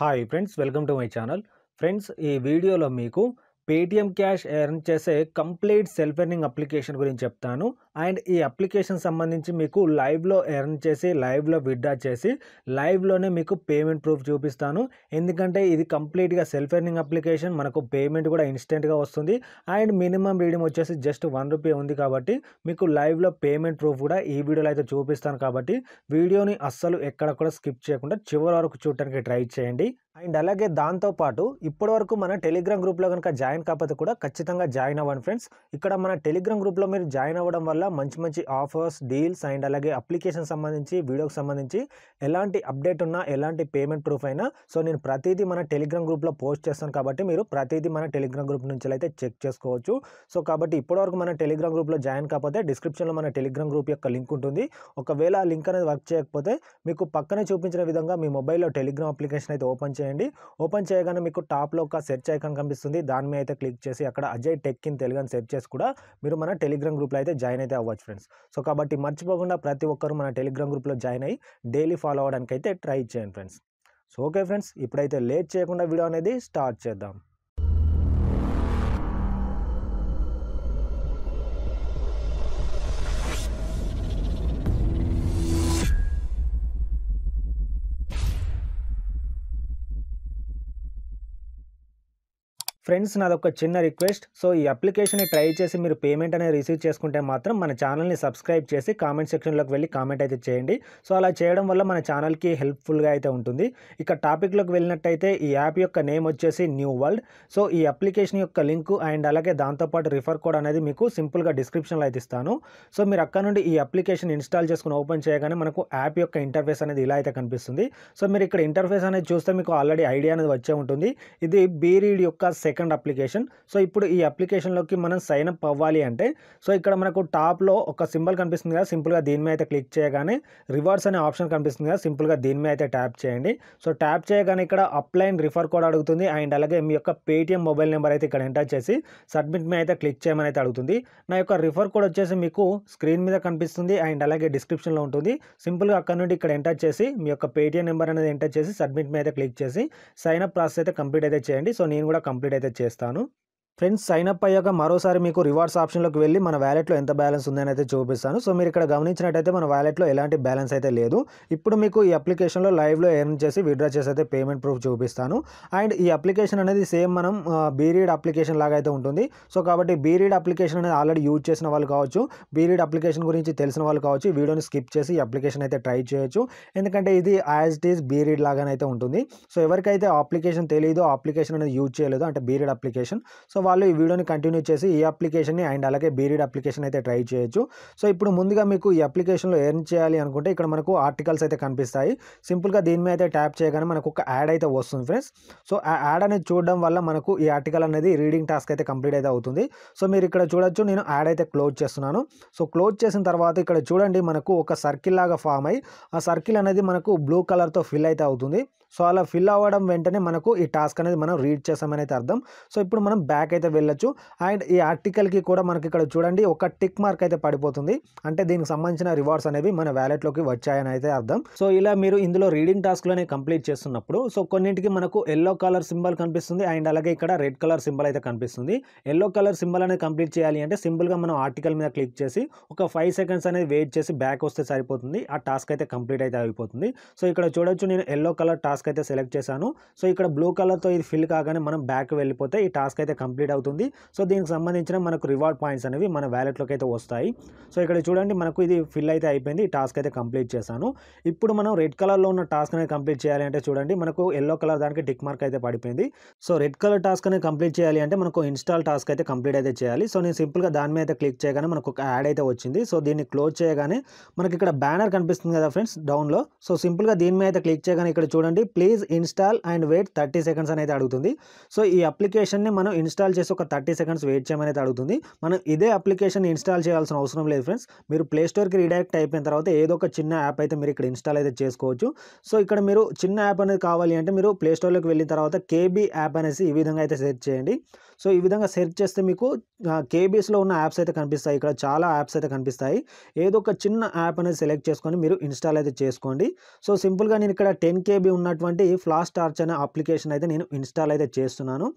hi friends welcome to my channel friends ఈ వీడియోలో మీకు పేటిఎం క్యాష్ ఎర్న్ చేసే కంప్లీట్ సెల్ఫ్ ఎర్నింగ్ అప్లికేషన్ గురించి చెప్తాను అండ్ ఈ అప్లికేషన్ సంబంధించి మీకు లైవ్లో ఎర్న్ చేసి లైవ్లో విడ్డా చేసి లైవ్లోనే మీకు పేమెంట్ ప్రూఫ్ చూపిస్తాను ఎందుకంటే ఇది కంప్లీట్గా సెల్ఫ్ ఎర్నింగ్ అప్లికేషన్ మనకు పేమెంట్ కూడా ఇన్స్టెంట్గా వస్తుంది అండ్ మినిమం రీడింగ్ వచ్చేసి జస్ట్ వన్ రూపీ ఉంది కాబట్టి మీకు లైవ్లో పేమెంట్ ప్రూఫ్ కూడా ఈ వీడియోలో అయితే చూపిస్తాను కాబట్టి వీడియోని అస్సలు ఎక్కడ కూడా స్కిప్ చేయకుండా చివరి వరకు చూడటానికి ట్రై చేయండి అండ్ అలాగే దాంతోపాటు ఇప్పటి వరకు మన టెలిగ్రామ్ గ్రూప్లో కనుక జాయిన్ కాకపోతే కూడా ఖచ్చితంగా జాయిన్ అవ్వండి ఫ్రెండ్స్ ఇక్కడ మన టెలిగ్రామ్ గ్రూప్లో మీరు జాయిన్ అవ్వడం వల్ల మంచి మంచి ఆఫర్స్ డీల్స్ అండ్ అలాగే అప్లికేషన్ సంబంధించి వీడియోకి సంబంధించి ఎలాంటి అప్డేట్ ఉన్నా ఎలాంటి పేమెంట్ ప్రూఫ్ అయినా సో నేను ప్రతిదీ మన టెలిగ్రామ్ గ్రూప్లో పోస్ట్ చేస్తాను కాబట్టి మీరు ప్రతిదీ మన టెలిగ్రామ్ గ్రూప్ నుంచి అయితే చెక్ చేసుకోవచ్చు సో కాబట్టి ఇప్పటివరకు మన టెలిగ్రామ్ గ్రూప్లో జాయిన్ కాకపోతే డిస్క్రిప్షన్లో మన టెలిగ్రామ్ గ్రూప్ యొక్క లింక్ ఉంటుంది ఒకవేళ ఆ లింక్ అనేది వర్క్ చేయకపోతే మీకు పక్కనే చూపించిన విధంగా మీ మొబైల్లో టెలిగ్రామ్ అప్లికేషన్ అయితే ఓపెన్ చేయండి ఓపెన్ చేయగానే మీకు టాప్లో ఒక సెర్చ్ ఐకాన్ కనిపిస్తుంది దాని మీద అయితే క్లిక్ చేసి అక్కడ అజయ్ టెక్ ఇన్ తెలుగు అని సెర్చ్ చేసి కూడా మీరు మన టెలిగ్రామ్ గ్రూప్లో అయితే జాయిన్ అయితే అవ్వచ్చు ఫ్రెండ్స్ సో కాబట్టి మర్చిపోకుండా ప్రతి ఒక్కరు మన టెలిగ్రామ్ గ్రూప్లో జాయిన్ అయ్యి డైలీ ఫాలో అవ్వడానికి అయితే ట్రై చేయండి ఫ్రెండ్స్ సో ఓకే ఫ్రెండ్స్ ఇప్పుడైతే లేట్ చేయకుండా వీడియో అనేది స్టార్ట్ చేద్దాం ఫ్రెండ్స్ నాదొక చిన్న రిక్వెస్ట్ సో ఈ అప్లికేషన్ని ట్రై చేసి మీరు పేమెంట్ అనేది రిసీవ్ చేసుకుంటే మాత్రం మన ఛానల్ని సబ్స్క్రైబ్ చేసి కామెంట్ సెక్షన్లోకి వెళ్ళి కామెంట్ అయితే చేయండి సో అలా చేయడం వల్ల మన ఛానల్కి హెల్ప్ఫుల్గా అయితే ఉంటుంది ఇక టాపిక్లోకి వెళ్ళినట్టయితే ఈ యాప్ యొక్క నేమ్ వచ్చేసి న్యూ వరల్డ్ సో ఈ అప్లికేషన్ యొక్క లింక్ అండ్ అలాగే దాంతోపాటు రిఫర్ కోడ్ అనేది మీకు సింపుల్గా డిస్క్రిప్షన్లో అయితే ఇస్తాను సో మీరు అక్కడ నుండి ఈ అప్లికేషన్ ఇన్స్టాల్ చేసుకుని ఓపెన్ చేయగానే మనకు యాప్ యొక్క ఇంటర్ఫేస్ అనేది ఇలా అయితే కనిపిస్తుంది సో మీరు ఇక్కడ ఇంటర్ఫేస్ అనేది చూస్తే మీకు ఆల్రెడీ ఐడియా అనేది వచ్చే ఉంటుంది ఇది బీరీడ్ యొక్క సెకండ్ అప్లికేషన్ సో ఇప్పుడు ఈ అప్లికేషన్లోకి మనం సైన్ అప్ అవ్వాలి అంటే సో ఇక్కడ మనకు టాప్లో ఒక సింబల్ కనిపిస్తుంది కదా సింపుల్గా దీని మీద అయితే క్లిక్ చేయగానే రివర్స్ అనే ఆప్షన్ కనిపిస్తుంది కదా సింపుల్గా దీని మీద అయితే ట్యాప్ చేయండి సో ట్యాప్ చేయగానే ఇక్కడ అప్లైన్ రిఫర్ కోడ్ అడుగుతుంది అండ్ అలాగే మీ యొక్క పేటిఎం మొబైల్ నెంబర్ అయితే ఇక్కడ ఎంటర్ చేసి సబ్మిట్ మీద అయితే క్లిక్ చేయమని అయితే అడుగుతుంది నా యొక్క రిఫర్ కోడ్ వచ్చేసి మీకు స్క్రీన్ మీద కనిపిస్తుంది అండ్ అలాగే డిస్క్రిప్షన్లో ఉంటుంది సింపుల్గా అక్కడ నుండి ఇక్కడ ఎంటర్ చేసి మీ యొక్క పేటిఎం నెంబర్ అనేది ఎంటర్ చేసి సబ్మిట్ మీద క్లిక్ చేసి సైన్ అప్ ప్రాసెస్ అయితే కంప్లీట్ అయితే చేయండి సో నేను కూడా కంప్లీట్ అయితే చేస్తాను ఫ్రెండ్స్ సైన్ అప్ అయ్యాక మరోసారి మీకు రివార్డ్స్ ఆప్షన్లోకి వెళ్ళి మన వ్యాలెట్లో ఎంత బ్యాలెన్స్ ఉందని అయితే చూపిస్తాను సో మీరు ఇక్కడ గమనించినట్టయితే మన వ్యాలెట్లో ఎలాంటి బ్యాలెన్స్ అయితే లేదు ఇప్పుడు మీకు ఈ అప్లికేషన్లో లైవ్లో ఎర్న్ చేసి విడ్రా చేసి అయితే పేమెంట్ ప్రూఫ్ చూపిస్తాను అండ్ ఈ అప్లికేషన్ అనేది సేమ్ మనం బీరీడ్ అప్లికేషన్ లాగా అయితే ఉంటుంది సో కాబట్టి బీరీడ్ అప్లికేషన్ అనేది ఆల్రెడీ యూజ్ చేసిన వాళ్ళు కావచ్చు బీరీడ్ అప్లికేషన్ గురించి తెలిసిన వాళ్ళు కావచ్చు వీడియోని స్కిప్ చేసి ఈ అప్లికేషన్ అయితే ట్రై చేయొచ్చు ఎందుకంటే ఇది యాజ్ ఇట్ ఈస్ బీరీడ్ లాగానైతే అయితే ఉంటుంది సో ఎవరికైతే అప్లికేషన్ తెలియదు అప్లికేషన్ అనేది యూజ్ చేయలేదు అంటే బీరీడ్ అప్లికేషన్ సో వాళ్ళు ఈ వీడియోని కంటిన్యూ చేసి ఈ అప్లికేషన్ని అండ్ అలాగే బీరీడ్ అప్లికేషన్ అయితే ట్రై చేయొచ్చు సో ఇప్పుడు ముందుగా మీకు ఈ అప్లికేషన్లో ఎర్న్ చేయాలి అనుకుంటే ఇక్కడ మనకు ఆర్టికల్స్ అయితే కనిపిస్తాయి సింపుల్గా దీని మీద అయితే ట్యాప్ చేయగానే మనకు ఒక యాడ్ అయితే వస్తుంది ఫ్రెండ్స్ సో ఆ యాడ్ అనేది చూడడం వల్ల మనకు ఈ ఆర్టికల్ అనేది రీడింగ్ టాస్క్ అయితే కంప్లీట్ అయితే అవుతుంది సో మీరు ఇక్కడ చూడొచ్చు నేను యాడ్ అయితే క్లోజ్ చేస్తున్నాను సో క్లోజ్ చేసిన తర్వాత ఇక్కడ చూడండి మనకు ఒక సర్కిల్ లాగా ఫామ్ అయ్యి ఆ సర్కిల్ అనేది మనకు బ్లూ కలర్తో ఫిల్ అయితే అవుతుంది సో అలా ఫిల్ అవ్వడం వెంటనే మనకు ఈ టాస్క్ అనేది మనం రీడ్ చేస్తామని అయితే అర్థం సో ఇప్పుడు మనం బ్యాక్ అయితే వెళ్ళొచ్చు అండ్ ఈ ఆర్టికల్కి కూడా మనకి ఇక్కడ చూడండి ఒక టిక్ మార్క్ అయితే పడిపోతుంది అంటే దీనికి సంబంధించిన రివార్డ్స్ అనేవి మన వ్యాలెట్లోకి వచ్చాయని అయితే అర్థం సో ఇలా మీరు ఇందులో రీడింగ్ టాస్క్లోనే కంప్లీట్ చేస్తున్నప్పుడు సో కొన్నింటికి మనకు ఎల్లో కలర్ సింబల్ కనిపిస్తుంది అండ్ అలాగే ఇక్కడ రెడ్ కలర్ సింబల్ అయితే కనిపిస్తుంది ఎల్లో కలర్ సింబల్ అనేది కంప్లీట్ చేయాలి అంటే సింపుల్గా మనం ఆర్టికల్ మీద క్లిక్ చేసి ఒక ఫైవ్ సెకండ్స్ అనేది వెయిట్ చేసి బ్యాక్ వస్తే సరిపోతుంది ఆ టాస్క్ అయితే కంప్లీట్ అయితే అయిపోతుంది సో ఇక్కడ చూడొచ్చు నేను ఎల్లో కలర్ టాస్క్ అయితే సెలెక్ట్ చేశాను సో ఇక్కడ బ్లూ కలర్తో ఇది ఫిల్ కాగానే మనం బ్యాక్ వెళ్ళిపోతే ఈ టాస్క్ అయితే కంప్లీట్ క్రియేట్ అవుతుంది సో దీనికి సంబంధించిన మనకు రివార్డ్ పాయింట్స్ అనేవి మన వ్యాలెట్లోకి అయితే వస్తాయి సో ఇక్కడ చూడండి మనకు ఇది ఫిల్ అయితే అయిపోయింది ఈ టాస్క్ అయితే కంప్లీట్ చేశాను ఇప్పుడు మనం రెడ్ కలర్లో ఉన్న టాస్క్ అనేది కంప్లీట్ చేయాలి అంటే చూడండి మనకు ఎల్లో కలర్ దానికి టిక్ మార్క్ అయితే పడిపోయింది సో రెడ్ కలర్ టాస్క్ అనేది కంప్లీట్ చేయాలి అంటే మనకు ఇన్స్టాల్ టాస్క్ అయితే కంప్లీట్ అయితే చేయాలి సో నేను సింపుల్గా దాని మీద అయితే క్లిక్ చేయగానే మనకు ఒక యాడ్ అయితే వచ్చింది సో దీన్ని క్లోజ్ చేయగానే మనకి ఇక్కడ బ్యానర్ కనిపిస్తుంది కదా ఫ్రెండ్స్ డౌన్లో సో సింపుల్గా దీని మీద అయితే క్లిక్ చేయగానే ఇక్కడ చూడండి please install and wait thirty seconds అనేది అడుగుతుంది సో ఈ అప్లికేషన్ని మనం ఇన్స్టాల్ చేసి ఒక థర్టీ సెకండ్స్ వెయిట్ చేయమనేది అడుగుతుంది మనం ఇదే అప్లికేషన్ ఇన్స్టాల్ చేయాల్సిన అవసరం లేదు ఫ్రెండ్స్ మీరు ప్లేస్టోర్కి రీడైరెక్ట్ అయిపోయిన తర్వాత ఏదో ఒక చిన్న యాప్ అయితే మీరు ఇక్కడ ఇన్స్టాల్ అయితే చేసుకోవచ్చు సో ఇక్కడ మీరు చిన్న యాప్ అనేది కావాలి అంటే మీరు ప్లేస్టోర్లోకి వెళ్ళిన తర్వాత కేబీ యాప్ అనేసి ఈ విధంగా అయితే సెర్చ్ చేయండి సో ఈ విధంగా సెర్చ్ చేస్తే మీకు కేబీస్లో ఉన్న యాప్స్ అయితే కనిపిస్తాయి ఇక్కడ చాలా యాప్స్ అయితే కనిపిస్తాయి ఏదో ఒక చిన్న యాప్ అనేది సెలెక్ట్ చేసుకొని మీరు ఇన్స్టాల్ అయితే చేసుకోండి సో సింపుల్గా నేను ఇక్కడ టెన్ కేబీ ఉన్నటువంటి ఫ్లాస్ టార్చ్ అనే అప్లికేషన్ అయితే నేను ఇన్స్టాల్ అయితే చేస్తున్నాను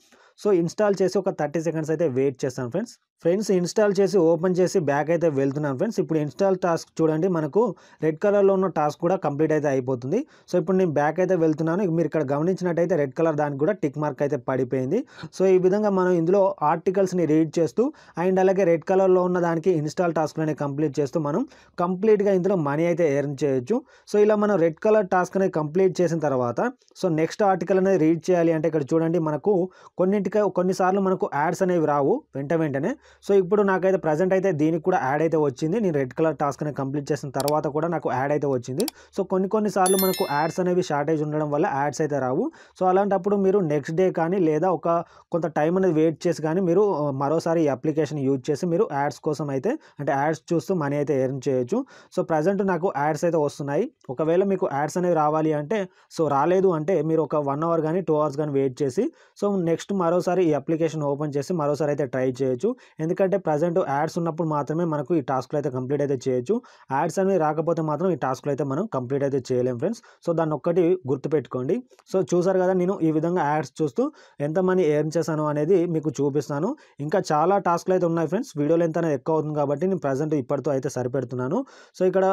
సో ఇన్స్టాల్ చేసి ఒక థర్టీ సెకండ్స్ అయితే వెయిట్ చేస్తాను ఫ్రెండ్స్ ఫ్రెండ్స్ ఇన్స్టాల్ చేసి ఓపెన్ చేసి బ్యాక్ అయితే వెళ్తున్నాను ఫ్రెండ్స్ ఇప్పుడు ఇన్స్టాల్ టాస్క్ చూడండి మనకు రెడ్ కలర్లో ఉన్న టాస్క్ కూడా కంప్లీట్ అయితే అయిపోతుంది సో ఇప్పుడు నేను బ్యాక్ అయితే వెళ్తున్నాను మీరు ఇక్కడ గమనించినట్టయితే రెడ్ కలర్ దానికి కూడా టిక్ మార్క్ అయితే పడిపోయింది సో ఈ విధంగా మనం ఇందులో ఆర్టికల్స్ని రీడ్ చేస్తూ అండ్ అలాగే రెడ్ కలర్లో ఉన్న దానికి ఇన్స్టాల్ అనేది కంప్లీట్ చేస్తూ మనం కంప్లీట్గా ఇందులో మనీ అయితే ఎర్న్ చేయొచ్చు సో ఇలా మనం రెడ్ కలర్ టాస్క్ అనేది కంప్లీట్ చేసిన తర్వాత సో నెక్స్ట్ ఆర్టికల్ అనేది రీడ్ చేయాలి అంటే ఇక్కడ చూడండి మనకు కొన్నింటికి కొన్నిసార్లు మనం మనకు యాడ్స్ అనేవి రావు వెంట వెంటనే సో ఇప్పుడు నాకైతే ప్రజెంట్ అయితే దీనికి కూడా యాడ్ అయితే వచ్చింది నేను రెడ్ కలర్ టాస్క్ అనేది కంప్లీట్ చేసిన తర్వాత కూడా నాకు యాడ్ అయితే వచ్చింది సో కొన్ని కొన్నిసార్లు మనకు యాడ్స్ అనేవి షార్టేజ్ ఉండడం వల్ల యాడ్స్ అయితే రావు సో అలాంటప్పుడు మీరు నెక్స్ట్ డే కానీ లేదా ఒక కొంత టైం అనేది వెయిట్ చేసి కానీ మీరు మరోసారి ఈ అప్లికేషన్ యూజ్ చేసి మీరు యాడ్స్ కోసం అయితే అంటే యాడ్స్ చూస్తూ మనీ అయితే ఎర్న్ చేయొచ్చు సో ప్రజెంట్ నాకు యాడ్స్ అయితే వస్తున్నాయి ఒకవేళ మీకు యాడ్స్ అనేవి రావాలి అంటే సో రాలేదు అంటే మీరు ఒక వన్ అవర్ కానీ టూ అవర్స్ కానీ వెయిట్ చేసి సో నెక్స్ట్ మరోసారి ఈ అప్లికేషన్ అప్లికేషన్ ఓపెన్ చేసి మరోసారి అయితే ట్రై చేయొచ్చు ఎందుకంటే ప్రజెంట్ యాడ్స్ ఉన్నప్పుడు మాత్రమే మనకు ఈ టాస్క్లు అయితే కంప్లీట్ అయితే చేయొచ్చు యాడ్స్ అనేవి రాకపోతే మాత్రం ఈ టాస్క్లు అయితే మనం కంప్లీట్ అయితే చేయలేం ఫ్రెండ్స్ సో దాన్ని ఒక్కటి గుర్తుపెట్టుకోండి సో చూసారు కదా నేను ఈ విధంగా యాడ్స్ చూస్తూ ఎంత మనీ ఏం చేశాను అనేది మీకు చూపిస్తాను ఇంకా చాలా టాస్క్లు అయితే ఉన్నాయి ఫ్రెండ్స్ వీడియోలు ఎంత అనేది ఎక్కువ అవుతుంది కాబట్టి నేను ప్రజెంట్ ఇప్పటితో అయితే సరిపెడుతున్నాను సో ఇక్కడ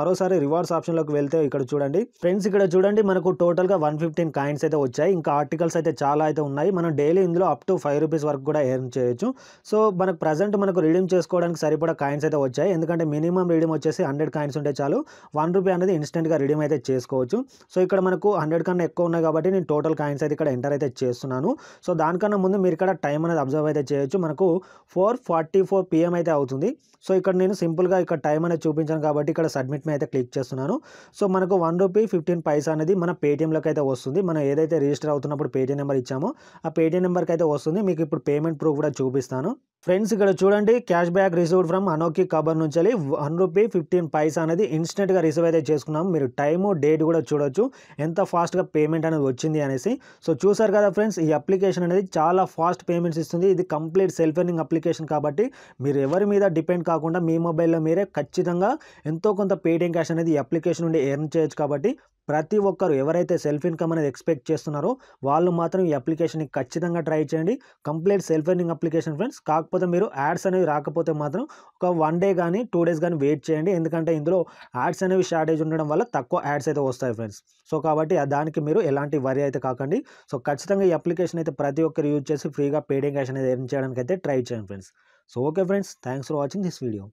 మరోసారి రివార్డ్స్ ఆప్షన్లోకి వెళ్తే ఇక్కడ చూడండి ఫ్రెండ్స్ ఇక్కడ చూడండి మనకు టోటల్గా వన్ ఫిఫ్టీన్ కాయిన్స్ అయితే వచ్చాయి ఇంకా ఆర్టికల్స్ అయితే చాలా అయితే ఉన్నాయి మనం డైలీ ఇందులో అప్ టు ఫైవ్ రూపీస్ వరకు కూడా ఎర్న్ చేయొచ్చు సో మనకు ప్రజెంట్ మనకు రీడీమ్ చేసుకోవడానికి సరిపడా కాయిన్స్ అయితే వచ్చాయి ఎందుకంటే మినిమం రీడీమ్ వచ్చేసి హండ్రెడ్ కాయిన్స్ ఉంటే చాలు వన్ రూపీ అనేది ఇన్స్టెంట్గా రీడీమ్ అయితే చేసుకోవచ్చు సో ఇక్కడ మనకు హండ్రెడ్ కన్నా ఎక్కువ ఉన్నాయి కాబట్టి నేను టోటల్ కాయిన్స్ అయితే ఇక్కడ ఎంటర్ అయితే చేస్తున్నాను సో దానికన్నా ముందు మీరు ఇక్కడ టైం అనేది అబ్జర్వ్ అయితే చేయొచ్చు మనకు ఫోర్ ఫార్టీ ఫోర్ పిఎం అయితే అవుతుంది సో ఇక్కడ నేను సింపుల్గా ఇక్కడ టైం అనేది చూపించాను కాబట్టి ఇక్కడ సబ్మిట్ మీద అయితే క్లిక్ చేస్తున్నాను సో మనకు వన్ రూపీ ఫిఫ్టీన్ పైసా అనేది మన పేటీఎంలోకి అయితే వస్తుంది మనం ఏదైతే రిజిస్టర్ అవుతున్నప్పుడు పేటీఎం నెంబర్ ఇచ్చామో ఆ పేటీఎం నెంబర్కి అయితే వస్తుంది మీకు మీకు ఇప్పుడు పేమెంట్ ప్రూఫ్ కూడా చూపిస్తాను ఫ్రెండ్స్ ఇక్కడ చూడండి క్యాష్ బ్యాక్ రిసీవ్ ఫ్రమ్ అనోకి కబర్ నుంచి వన్ రూపీ ఫిఫ్టీన్ పైసా అనేది ఇన్స్టెంట్గా రిసీవ్ అయితే చేసుకున్నాం మీరు టైము డేట్ కూడా చూడొచ్చు ఎంత ఫాస్ట్గా పేమెంట్ అనేది వచ్చింది అనేసి సో చూసారు కదా ఫ్రెండ్స్ ఈ అప్లికేషన్ అనేది చాలా ఫాస్ట్ పేమెంట్స్ ఇస్తుంది ఇది కంప్లీట్ సెల్ఫ్ ఎర్నింగ్ అప్లికేషన్ కాబట్టి మీరు ఎవరి మీద డిపెండ్ కాకుండా మీ మొబైల్లో మీరే ఖచ్చితంగా ఎంతో కొంత పేటిఎం క్యాష్ అనేది ఈ అప్లికేషన్ నుండి ఎర్న్ చేయొచ్చు కాబట్టి ప్రతి ఒక్కరు ఎవరైతే సెల్ఫ్ ఇన్కమ్ అనేది ఎక్స్పెక్ట్ చేస్తున్నారో వాళ్ళు మాత్రం ఈ అప్లికేషన్ని ఖచ్చితంగా ట్రై చేయండి complete self earning application friends కాకపోతే మీరు యాడ్స్ అనేవి రాకపోతే మాత్రం ఒక వన్ డే కానీ టూ డేస్ కానీ వెయిట్ చేయండి ఎందుకంటే ఇందులో యాడ్స్ అనేవి షార్టేజ్ ఉండడం వల్ల తక్కువ యాడ్స్ అయితే వస్తాయి ఫ్రెండ్స్ సో కాబట్టి దానికి మీరు ఎలాంటి వరి అయితే కాకండి సో ఖచ్చితంగా ఈ అప్లికేషన్ అయితే ప్రతి ఒక్కరు యూజ్ చేసి ఫ్రీగా పేడింగ్ క్యాష్ అనేది ఎర్న్ చేయడానికి అయితే ట్రై చేయండి friends so okay friends thanks for watching this video